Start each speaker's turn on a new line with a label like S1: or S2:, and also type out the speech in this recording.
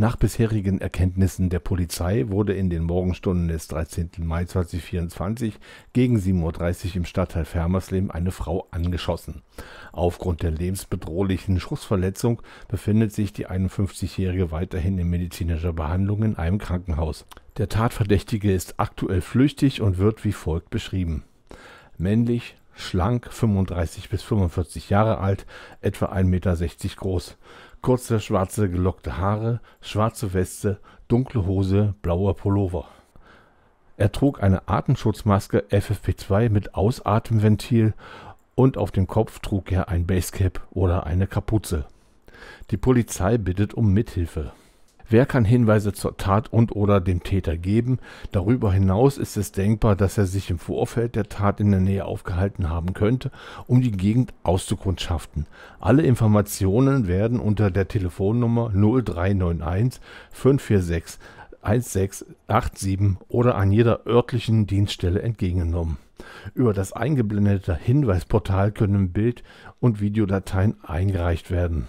S1: Nach bisherigen Erkenntnissen der Polizei wurde in den Morgenstunden des 13. Mai 2024 gegen 7.30 Uhr im Stadtteil Fermersleben eine Frau angeschossen. Aufgrund der lebensbedrohlichen Schussverletzung befindet sich die 51-Jährige weiterhin in medizinischer Behandlung in einem Krankenhaus. Der Tatverdächtige ist aktuell flüchtig und wird wie folgt beschrieben. Männlich, schlank, 35 bis 45 Jahre alt, etwa 1,60 Meter groß. Kurze schwarze gelockte Haare, schwarze Weste, dunkle Hose, blauer Pullover. Er trug eine Atemschutzmaske FFP2 mit Ausatemventil und auf dem Kopf trug er ein Basecap oder eine Kapuze. Die Polizei bittet um Mithilfe. Wer kann Hinweise zur Tat und/oder dem Täter geben? Darüber hinaus ist es denkbar, dass er sich im Vorfeld der Tat in der Nähe aufgehalten haben könnte, um die Gegend auszukundschaften. Alle Informationen werden unter der Telefonnummer 0391 546 1687 oder an jeder örtlichen Dienststelle entgegengenommen. Über das eingeblendete Hinweisportal können Bild- und Videodateien eingereicht werden.